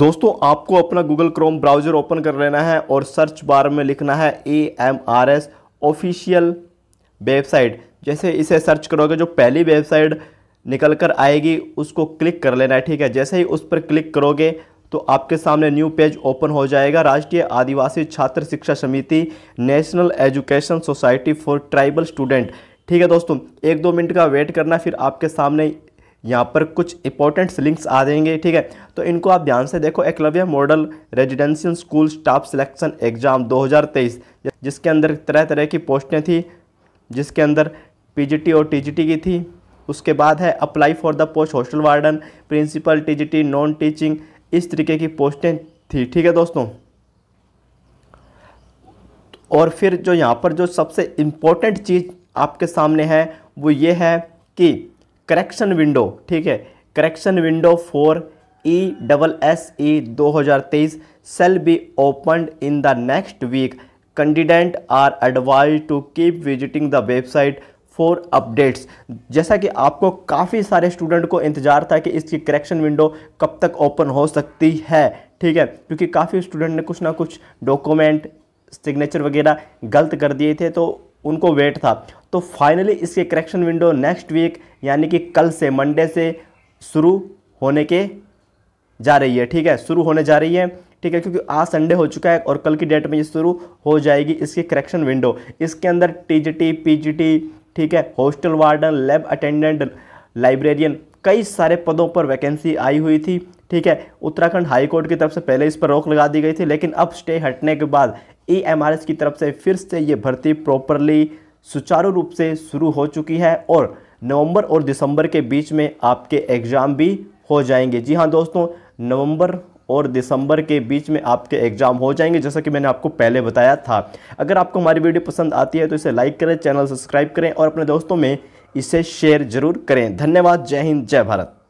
दोस्तों आपको अपना गूगल क्रोम ब्राउजर ओपन कर लेना है और सर्च बार में लिखना है A M R S official website जैसे इसे सर्च करोगे जो पहली वेबसाइट निकल कर आएगी उसको क्लिक कर लेना है ठीक है जैसे ही उस पर क्लिक करोगे तो आपके सामने न्यू पेज ओपन हो जाएगा राष्ट्रीय आदिवासी छात्र शिक्षा समिति national education society for tribal student ठीक है दोस्तों एक दो मिनट का वेट करना फिर आपके सामने यहाँ पर कुछ इंपॉर्टेंट लिंक्स आ जाएंगे ठीक है तो इनको आप ध्यान से देखो Eklavya model residential school staff selection exam 2023 जिसके अंदर तरह तरह की पोस्टें थी जिसके अंदर पीजीटी और टीजीटी की थी उसके बाद है apply for the post hostel warden principal T non teaching इस तरीके की पोस्टें थी ठीक है दोस्तों और फिर जो यहाँ पर जो सबसे इम्पोर्टेंट चीज़ आपके सामने है वो ये है कि करेक्शन विंडो ठीक है correction window for E double S E 2023 shall be opened in the next week candidate are advise to keep visiting the website for updates जैसा कि आपको काफ़ी सारे स्टूडेंट को इंतज़ार था कि इसकी करेक्शन विंडो कब तक ओपन हो सकती है ठीक है क्योंकि काफ़ी स्टूडेंट ने कुछ ना कुछ डॉक्यूमेंट सिग्नेचर वगैरह गलत कर दिए थे तो उनको वेट था तो फाइनली इसके करेक्शन विंडो नेक्स्ट वीक यानी कि कल से मंडे से शुरू होने के जा रही है ठीक है शुरू होने जा रही है ठीक है क्योंकि आज संडे हो चुका है और कल की डेट में ये शुरू हो जाएगी इसकी करेक्शन विंडो इसके अंदर टीजीटी पीजीटी ठीक है hostel warden lab attendant librarian कई सारे पदों पर वैकेंसी आई हुई थी ठीक है उत्तराखंड हाईकोर्ट की तरफ से पहले इस पर रोक लगा दी गई थी लेकिन अब स्टे हटने के बाद ई e की तरफ से फिर से ये भर्ती प्रॉपरली सुचारू रूप से शुरू हो चुकी है और नवंबर और दिसंबर के बीच में आपके एग्ज़ाम भी हो जाएंगे जी हाँ दोस्तों नवंबर और दिसंबर के बीच में आपके एग्जाम हो जाएंगे जैसा कि मैंने आपको पहले बताया था अगर आपको हमारी वीडियो पसंद आती है तो इसे लाइक करें चैनल सब्सक्राइब करें और अपने दोस्तों में इसे शेयर जरूर करें धन्यवाद जय हिंद जय भारत